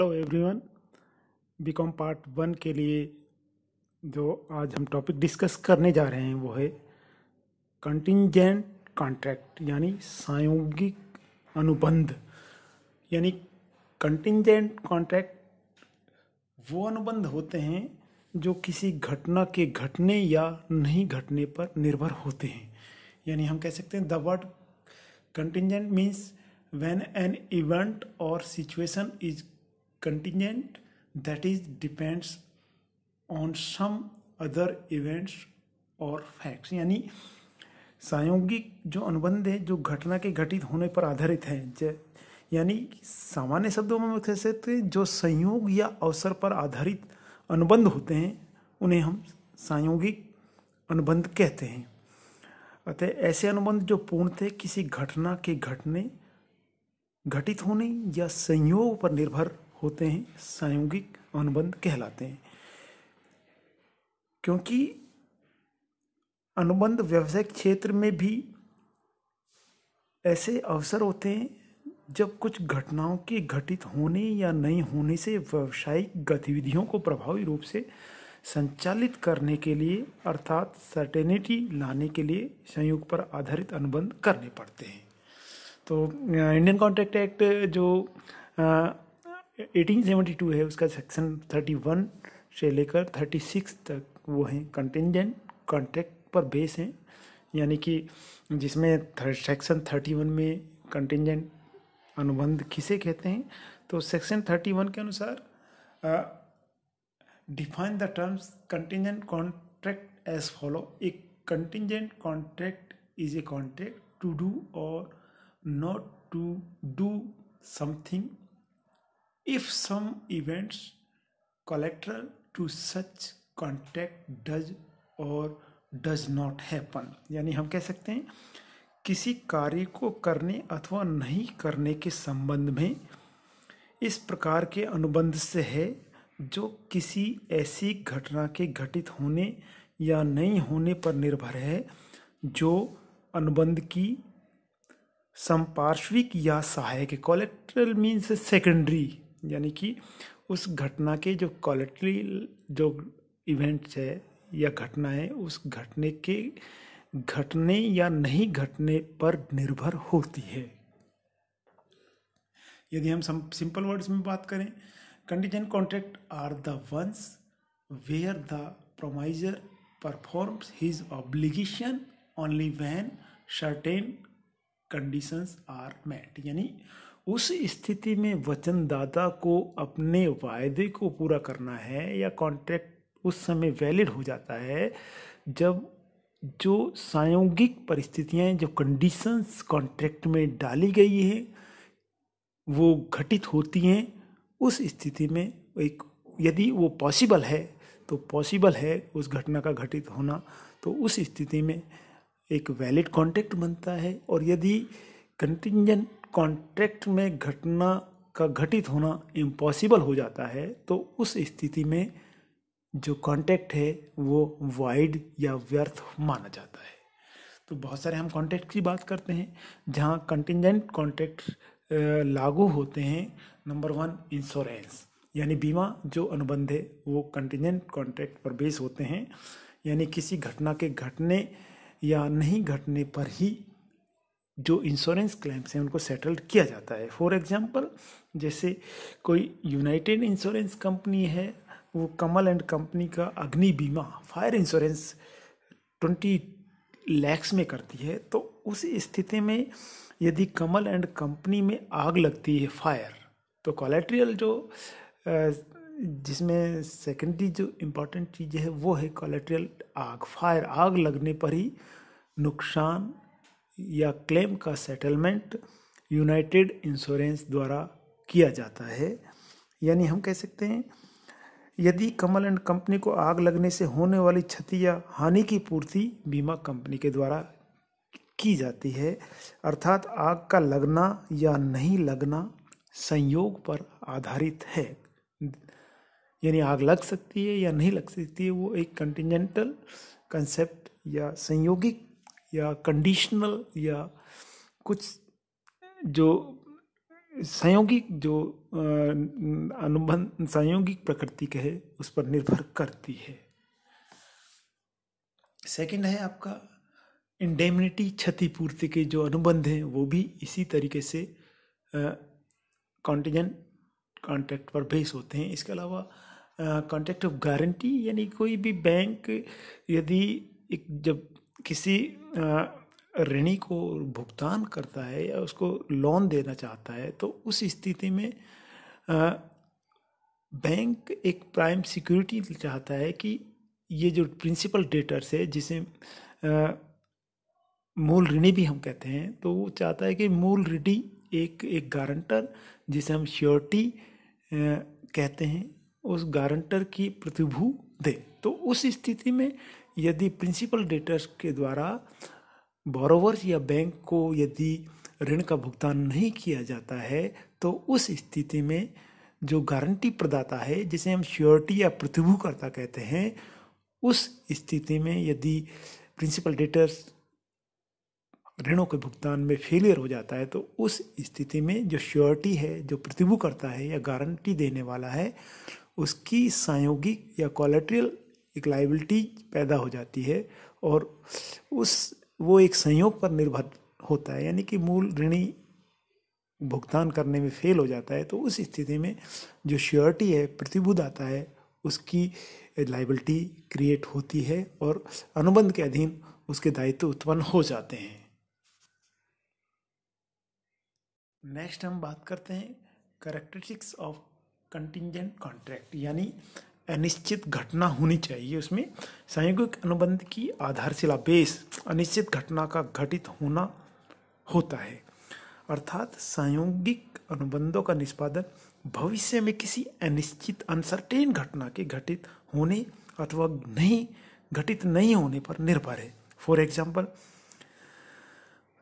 hello everyone BCom part one के लिए जो आज हम टॉपिक डिस्कस करने जा रहे हैं वो है कंटिजेंट कॉन्ट्रैक्ट यानी संयोगिक अनुबंध यानी कंटिजेंट कॉन्ट्रैक्ट वो अनुबंध होते हैं जो किसी घटना के घटने या नहीं घटने पर निर्भर होते हैं यानी हम कह सकते हैं the word contingent means when an event or situation is contingent that is depends on some other events or facts यानी सायोगिक जो अनुबंध है जो घटना के घटित होने पर आधारित हैं यानी सामान्य शब्दों में कह सकते हैं जो संयोग या अवसर पर आधारित अनुबंध होते हैं उन्हें हम संयोगिक अनुबंध कहते हैं अतः ऐसे अनुबंध जो पूर्णतः किसी घटना के घटने घटित होने या संयोग पर निर्भर होते हैं संयोगिक अनुबंध कहलाते हैं क्योंकि अनुबंध व्यवसायिक क्षेत्र में भी ऐसे अवसर होते हैं जब कुछ घटनाओं के घटित होने या नहीं होने से व्यावसायिक गतिविधियों को प्रभावी रूप से संचालित करने के लिए अर्थात सर्टेनिटी लाने के लिए संयोग पर आधारित अनुबंध करने पड़ते हैं तो इंडियन कॉन्ट्रैक्ट एक्ट जो 1872 है उसका सेक्शन 31 से लेकर 36 तक वो हैं कंटेंजेंट कॉन्ट्रैक्ट पर बेस हैं यानी कि जिसमें सेक्शन 31 में कंटेंजेंट अनुबंध किसे कहते हैं तो सेक्शन 31 के अनुसार define the terms contingent contract as follow a contingent contract is a contract to do or not to do something if some events collateral to such contact does or does not happen यानी हम कह सकते हैं किसी कार्य को करने अथवा नहीं करने के संबंध में इस प्रकार के अनुबंध से है जो किसी ऐसी घटना के घटित होने या नहीं होने पर निर्भर है जो अनुबंध की संपार्श्विक या सहायक कॉलेक्ट्रल मीन्स सेकेंडरी यानी कि उस घटना के जो क्वालिटी जो इवेंट्स है या घटना है उस घटने के घटने या नहीं घटने पर निर्भर होती है यदि हम सिंपल वर्ड्स में बात करें condition contract are the ones where the promiser performs his obligation only when certain conditions are met यानी उस स्थिति में वचनदाता को अपने वायदे को पूरा करना है या कॉन्ट्रैक्ट उस समय वैलिड हो जाता है जब जो सायोगिक परिस्थितियाँ जो कंडीशंस कॉन्ट्रैक्ट में डाली गई हैं वो घटित होती हैं उस स्थिति में एक यदि वो पॉसिबल है तो पॉसिबल है उस घटना का घटित होना तो उस स्थिति में एक वैलिड कॉन्ट्रैक्ट बनता है और यदि कंटिजेंट कॉन्ट्रैक्ट में घटना का घटित होना इम्पॉसिबल हो जाता है तो उस स्थिति में जो कॉन्ट्रैक्ट है वो वाइड या व्यर्थ माना जाता है तो बहुत सारे हम कॉन्ट्रैक्ट की बात करते हैं जहाँ कंटिजेंट कॉन्ट्रैक्ट लागू होते हैं नंबर वन इंश्योरेंस यानी बीमा जो अनुबंध है वो कंटिजेंट कॉन्ट्रैक्ट पर बेस होते हैं यानी किसी घटना के घटने या नहीं घटने पर ही जो इंश्योरेंस क्लेम्स हैं उनको सेटल किया जाता है फॉर एग्जांपल जैसे कोई यूनाइटेड इंश्योरेंस कंपनी है वो कमल एंड कंपनी का अग्नि बीमा फायर इंश्योरेंस ट्वेंटी लैक्स में करती है तो उस स्थिति में यदि कमल एंड कंपनी में आग लगती है फायर तो कॉलेट्रियल जो जिसमें सेकेंडरी जो इम्पोर्टेंट चीज़ है वो है कॉलेट्रियल आग फायर आग लगने पर ही नुकसान या क्लेम का सेटलमेंट यूनाइटेड इंश्योरेंस द्वारा किया जाता है यानी हम कह सकते हैं यदि कमल एंड कंपनी को आग लगने से होने वाली क्षति या हानि की पूर्ति बीमा कंपनी के द्वारा की जाती है अर्थात आग का लगना या नहीं लगना संयोग पर आधारित है यानी आग लग सकती है या नहीं लग सकती है वो एक कंटिजेंटल कंसेप्ट या संयोगिक या कंडीशनल या कुछ जो संयोगिक जो अनुबंध संयोगिक प्रकृति कहे है उस पर निर्भर करती है सेकंड है आपका इंडेमिनिटी क्षतिपूर्ति के जो अनुबंध हैं वो भी इसी तरीके से कॉन्टिजेंट कॉन्ट्रैक्ट पर बेस होते हैं इसके अलावा कॉन्ट्रैक्ट ऑफ गारंटी यानी कोई भी बैंक यदि एक जब किसी ऋणी को भुगतान करता है या उसको लोन देना चाहता है तो उस स्थिति में बैंक एक प्राइम सिक्योरिटी चाहता है कि ये जो प्रिंसिपल डेटर्स है जिसे मूल ऋणी भी हम कहते हैं तो वो चाहता है कि मूल ऋणी एक एक गारंटर जिसे हम श्योरिटी कहते हैं उस गारंटर की प्रतिभू दे तो उस स्थिति में यदि प्रिंसिपल डेटर्स के द्वारा बोरोवर्स या बैंक को यदि ऋण का भुगतान नहीं किया जाता है तो उस स्थिति में जो गारंटी प्रदाता है जिसे हम श्योरिटी या प्रतिभूकर्ता कहते हैं उस स्थिति में यदि प्रिंसिपल डेटर्स ऋणों के भुगतान में फेलियर हो जाता है तो उस स्थिति में जो श्योरिटी है जो प्रतिभू करता है या गारंटी देने वाला है उसकी संयोगिक या क्वालिट्रियल एक लाइबिलिटी पैदा हो जाती है और उस वो एक संयोग पर निर्भर होता है यानी कि मूल ऋणी भुगतान करने में फेल हो जाता है तो उस स्थिति में जो श्योरिटी है प्रतिबुद्ध आता है उसकी लाइबिलिटी क्रिएट होती है और अनुबंध के अधीन उसके दायित्व उत्पन्न हो जाते हैं नेक्स्ट हम बात करते हैं करेक्टरिस्टिक्स ऑफ कंटिजेंट कॉन्ट्रैक्ट यानी अनिश्चित घटना होनी चाहिए उसमें संयोगिक अनुबंध की आधारशिला बेस अनिश्चित घटना का घटित होना होता है अर्थात संयोगिक अनुबंधों का निष्पादन भविष्य में किसी अनिश्चित अनसर्टेन घटना के घटित होने अथवा नहीं घटित नहीं होने पर निर्भर है फॉर एग्जाम्पल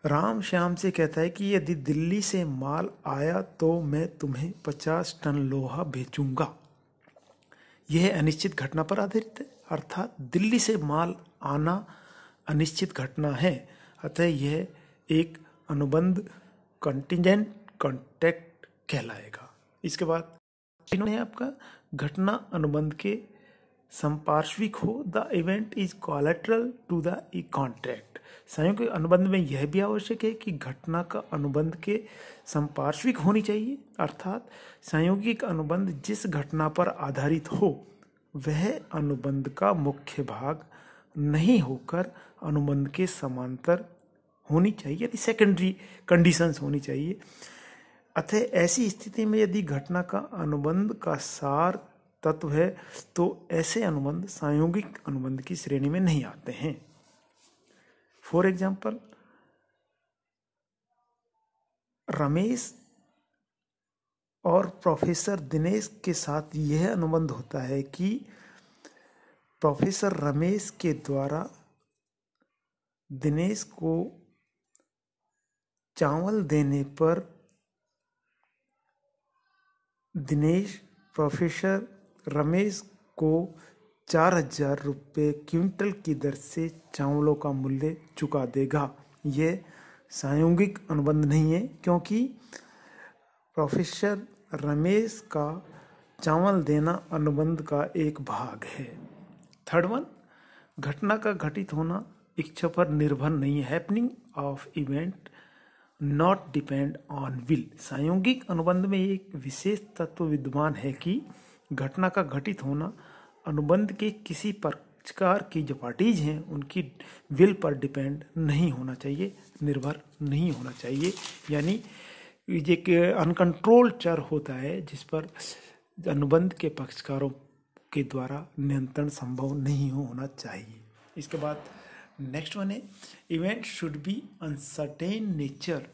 राम श्याम से कहता है कि यदि दिल्ली से माल आया तो मैं तुम्हें पचास टन लोहा बेचूंगा यह अनिश्चित घटना पर आधारित है अर्थात दिल्ली से माल आना अनिश्चित घटना है अतः यह एक अनुबंध कंटिजेंट कॉन्टैक्ट कहलाएगा इसके बाद इन्होंने आपका घटना अनुबंध के संपार्श्विक हो the event is collateral to the ई कॉन्ट्रैक्ट संयुक्त अनुबंध में यह भी आवश्यक है कि घटना का अनुबंध के संपार्श्विक होनी चाहिए अर्थात संयोगिक अनुबंध जिस घटना पर आधारित हो वह अनुबंध का मुख्य भाग नहीं होकर अनुबंध के समांतर होनी चाहिए यानी सेकेंडरी कंडीशंस होनी चाहिए अतः ऐसी स्थिति में यदि घटना का अनुबंध का सार तत्व है तो ऐसे अनुबंध संयोगिक अनुबंध की श्रेणी में नहीं आते हैं फॉर एग्जाम्पल रमेश और प्रोफेसर दिनेश के साथ यह अनुबंध होता है कि प्रोफेसर रमेश के द्वारा दिनेश को चावल देने पर दिनेश प्रोफेसर रमेश को चार हजार रुपये क्विंटल की दर से चावलों का मूल्य चुका देगा यह संयोगिक अनुबंध नहीं है क्योंकि प्रोफेसर रमेश का चावल देना अनुबंध का एक भाग है थर्ड वन घटना का घटित होना इच्छा पर निर्भर नहीं है happening of event not depend on will संयोगिक अनुबंध में एक विशेष तत्व विद्वान है कि घटना का घटित होना अनुबंध के किसी प्रकार की जो पार्टीज हैं उनकी विल पर डिपेंड नहीं होना चाहिए निर्भर नहीं होना चाहिए यानी एक अनकंट्रोल चर होता है जिस पर अनुबंध के पक्षकारों के द्वारा नियंत्रण संभव नहीं होना चाहिए इसके बाद नेक्स्ट वन है event should be uncertain nature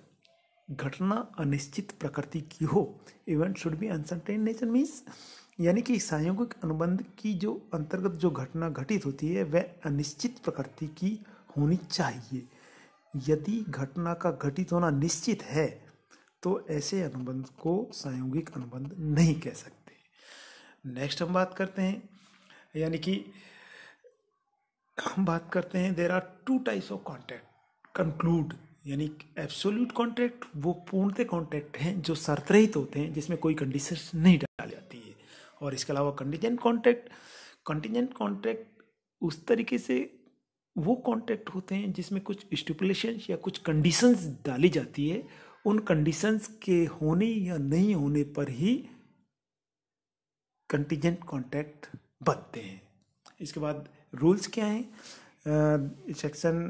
घटना अनिश्चित प्रकृति की हो event should be uncertain nature means यानी कि सांयोगिक अनुबंध की जो अंतर्गत जो घटना घटित होती है वह अनिश्चित प्रकृति की होनी चाहिए यदि घटना का घटित होना निश्चित है तो ऐसे अनुबंध को संयोगिक अनुबंध नहीं कह सकते नेक्स्ट हम बात करते हैं यानी कि हम बात करते हैं there are two types of contact concluded यानी एब्सोल्यूट कॉन्टैक्ट वो पूर्णतः कॉन्टैक्ट हैं जो शर्तरहित होते हैं जिसमें कोई कंडीशन नहीं और इसके अलावा कंटीजेंट कॉन्ट्रैक्ट कंटिजेंट कॉन्ट्रैक्ट उस तरीके से वो कॉन्ट्रैक्ट होते हैं जिसमें कुछ स्टिपुलेशन या कुछ कंडीशंस डाली जाती है उन कंडीशंस के होने या नहीं होने पर ही कंटिजेंट कॉन्ट्रैक्ट बनते हैं इसके बाद रूल्स क्या हैं section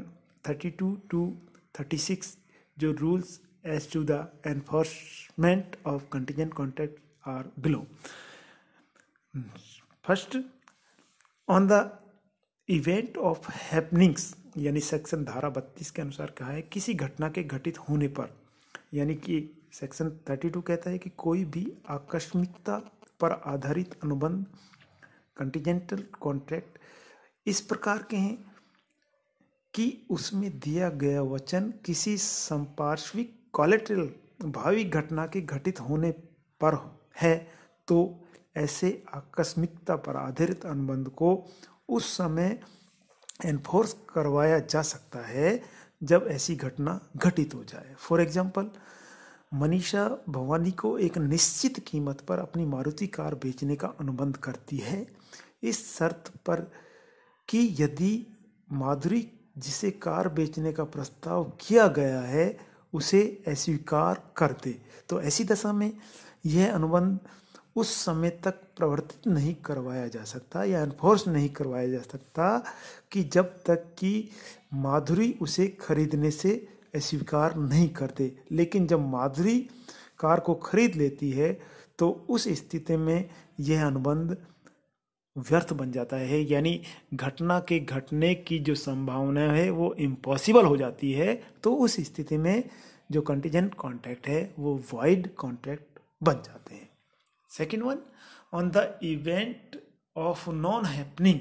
thirty two to thirty six जो rules as to the enforcement of contingent contract are below first on the event of happenings यानी सेक्शन धारा बत्तीस के अनुसार कहा है किसी घटना के घटित होने पर यानी कि सेक्शन थर्टी टू कहता है कि कोई भी आकस्मिकता पर आधारित अनुबंध कंटिजेंटल कॉन्ट्रैक्ट इस प्रकार के हैं कि उसमें दिया गया वचन किसी संपार्श्विक कॉलेट्रल भावी घटना के घटित होने पर है तो ऐसे आकस्मिकता पर आधारित अनुबंध को उस समय एनफोर्स करवाया जा सकता है जब ऐसी घटना घटित हो जाए फॉर एग्जाम्पल मनीषा भवानी को एक निश्चित कीमत पर अपनी मारुति कार बेचने का अनुबंध करती है इस शर्त पर कि यदि माधुरी जिसे कार बेचने का प्रस्ताव किया गया है उसे अस्वीकार कर दे तो ऐसी दशा में यह अनुबंध उस समय तक प्रवर्तित नहीं करवाया जा सकता या एनफोर्स नहीं करवाया जा सकता कि जब तक कि माधुरी उसे खरीदने से अस्वीकार नहीं करते लेकिन जब माधुरी कार को खरीद लेती है तो उस स्थिति में यह अनुबंध व्यर्थ बन जाता है यानी घटना के घटने की जो संभावना है वो इम्पॉसिबल हो जाती है तो उस स्थिति में जो कंटीजेंट कॉन्ट्रैक्ट है वो वाइड कॉन्ट्रैक्ट बन जाते हैं second one on the event of non happening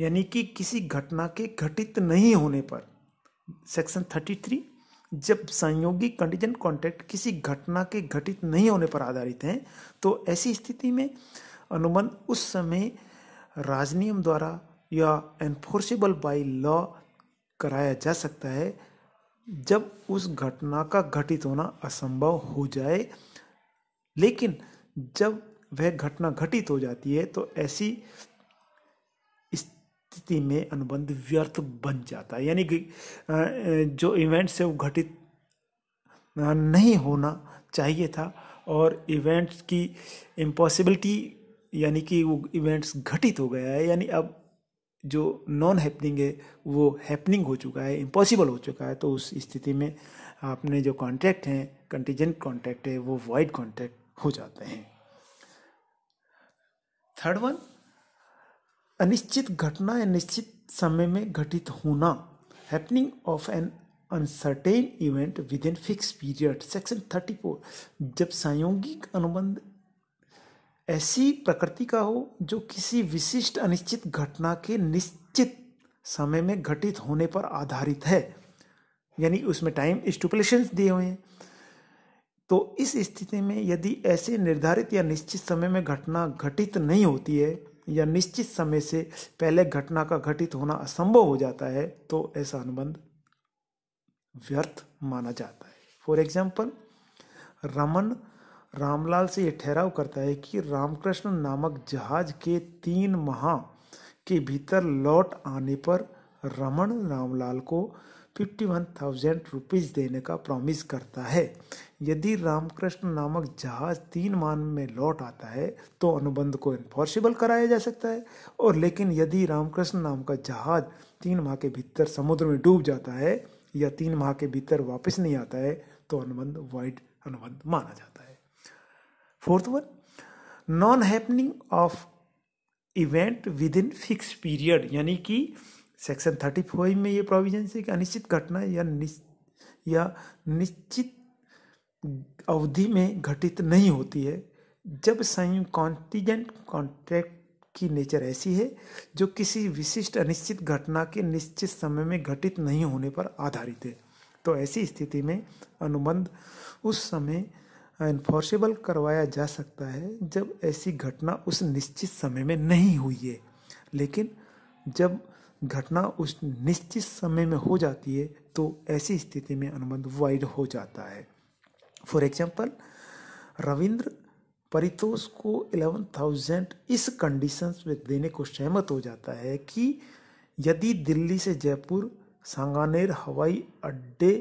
यानी कि किसी घटना के घटित नहीं होने पर सेक्शन थर्टी थ्री जब संयोगी कंडीजन कॉन्ट्रैक्ट किसी घटना के घटित नहीं होने पर आधारित हैं तो ऐसी स्थिति में अनुबंध उस समय राजनियम द्वारा या एनफोर्सेबल बाय लॉ कराया जा सकता है जब उस घटना का घटित होना असंभव हो जाए लेकिन जब वह घटना घटित हो जाती है तो ऐसी स्थिति में अनुबंध व्यर्थ बन जाता है यानी कि जो इवेंट्स है वो घटित नहीं होना चाहिए था और इवेंट्स की इम्पॉसिबिलिटी यानी कि वो इवेंट्स घटित हो गया है यानी अब जो नॉन हैपनिंग है वो हैपनिंग हो चुका है इम्पॉसिबल हो चुका है तो उस स्थिति में आपने जो कॉन्ट्रैक्ट हैं कंटीजेंट कॉन्ट्रैक्ट है वो वाइड कॉन्ट्रैक्ट हो जाते हैं थर्ड वन अनिश्चित घटना या निश्चित समय में घटित होना happening of an uncertain event within fix period section thirty four जब संयोगिक अनुबंध ऐसी प्रकृति का हो जो किसी विशिष्ट अनिश्चित घटना के निश्चित समय में घटित होने पर आधारित है यानी उसमें टाइम स्टूपलेशन दिए हुए हैं तो इस स्थिति में यदि ऐसे निर्धारित या निश्चित समय में घटना घटित नहीं होती है या निश्चित समय से पहले घटना का घटित होना असंभव हो जाता है तो ऐसा अनुबंध व्यर्थ माना जाता है फॉर एग्जाम्पल रमन रामलाल से यह ठहराव करता है कि रामकृष्ण नामक जहाज के तीन माह के भीतर लौट आने पर रमन रामलाल को फिफ्टी वन थाउजेंड रुपीज़ देने का प्रॉमिस करता है यदि रामकृष्ण नामक जहाज तीन मान में लौट आता है तो अनुबंध को इन्फोर्सिबल कराया जा सकता है और लेकिन यदि रामकृष्ण नाम का जहाज तीन माह के भीतर समुद्र में डूब जाता है या तीन माह के भीतर वापस नहीं आता है तो अनुबंध वाइड अनुबंध माना जाता है fourth one non happening of event within fix period यानी कि सेक्शन थर्टी फाइव में ये प्रोविजन है कि अनिश्चित घटना या निश्च या निश्चित अवधि में घटित नहीं होती है जब संयुक्त कॉन्टीजेंट कॉन्ट्रैक्ट की नेचर ऐसी है जो किसी विशिष्ट अनिश्चित घटना के निश्चित समय में घटित नहीं होने पर आधारित है तो ऐसी स्थिति में अनुबंध उस समय इन्फोर्सेबल करवाया जा सकता है जब ऐसी घटना उस निश्चित समय में नहीं हुई है लेकिन जब घटना उस निश्चित समय में हो जाती है तो ऐसी स्थिति में अनुबंध वाइड हो जाता है फॉर एग्जाम्पल रविंद्र परितोष को एलेवन थाउजेंड इस कंडीशन में देने को सहमत हो जाता है कि यदि दिल्ली से जयपुर सांगानेर हवाई अड्डे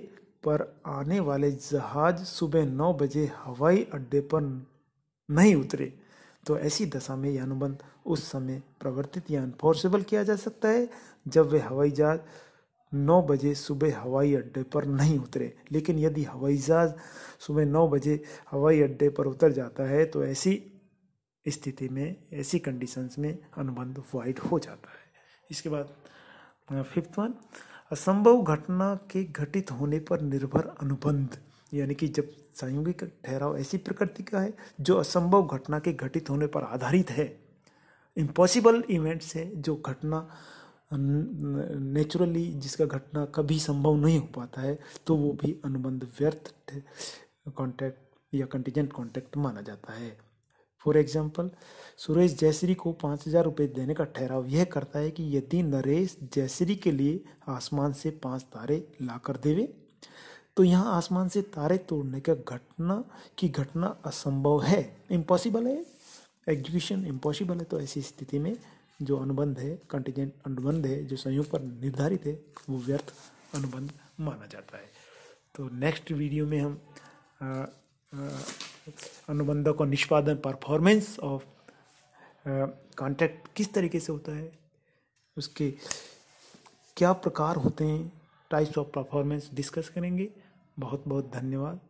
पर आने वाले जहाज सुबह नौ बजे हवाई अड्डे पर नहीं उतरे तो ऐसी दशा में यह अनुबंध उस समय प्रवर्तित या अनफोर्सेबल किया जा सकता है जब वे हवाई जहाज नौ बजे सुबह हवाई अड्डे पर नहीं उतरे लेकिन यदि हवाई जहाज सुबह नौ बजे हवाई अड्डे पर उतर जाता है तो ऐसी स्थिति में ऐसी कंडीशंस में अनुबंध वाइड हो जाता है इसके बाद फिफ्थ वन असंभव घटना के घटित होने पर निर्भर अनुबंध यानी कि जब संयोगिक ठहराव ऐसी प्रकृति का है जो असंभव घटना के घटित होने पर आधारित है इम्पॉसिबल इवेंट्स है जो घटना नेचुरली जिसका घटना कभी संभव नहीं हो पाता है तो वो भी अनुबंध व्यर्थ कॉन्टैक्ट या कंटीजेंट कॉन्टैक्ट माना जाता है फॉर एग्जाम्पल सुरेश जयश्री को पाँच हजार रुपये देने का ठहराव यह करता है कि यदि नरेश जयश्री के लिए आसमान से पाँच तारे लाकर देवे तो यहाँ आसमान से तारे तोड़ने का घटना की घटना असंभव है इम्पॉसिबल है एग्जीक्यूशन इम्पॉसिबल है तो ऐसी स्थिति में जो अनुबंध है कंटिजेंट अनुबंध है जो संयोग पर निर्धारित है वो व्यर्थ अनुबंध माना जाता है तो नेक्स्ट वीडियो में हम अनुबंधों का निष्पादन परफॉर्मेंस ऑफ कॉन्ट्रैक्ट किस तरीके से होता है उसके क्या प्रकार होते हैं टाइप्स ऑफ परफॉर्मेंस डिस्कस करेंगे बहुत बहुत धन्यवाद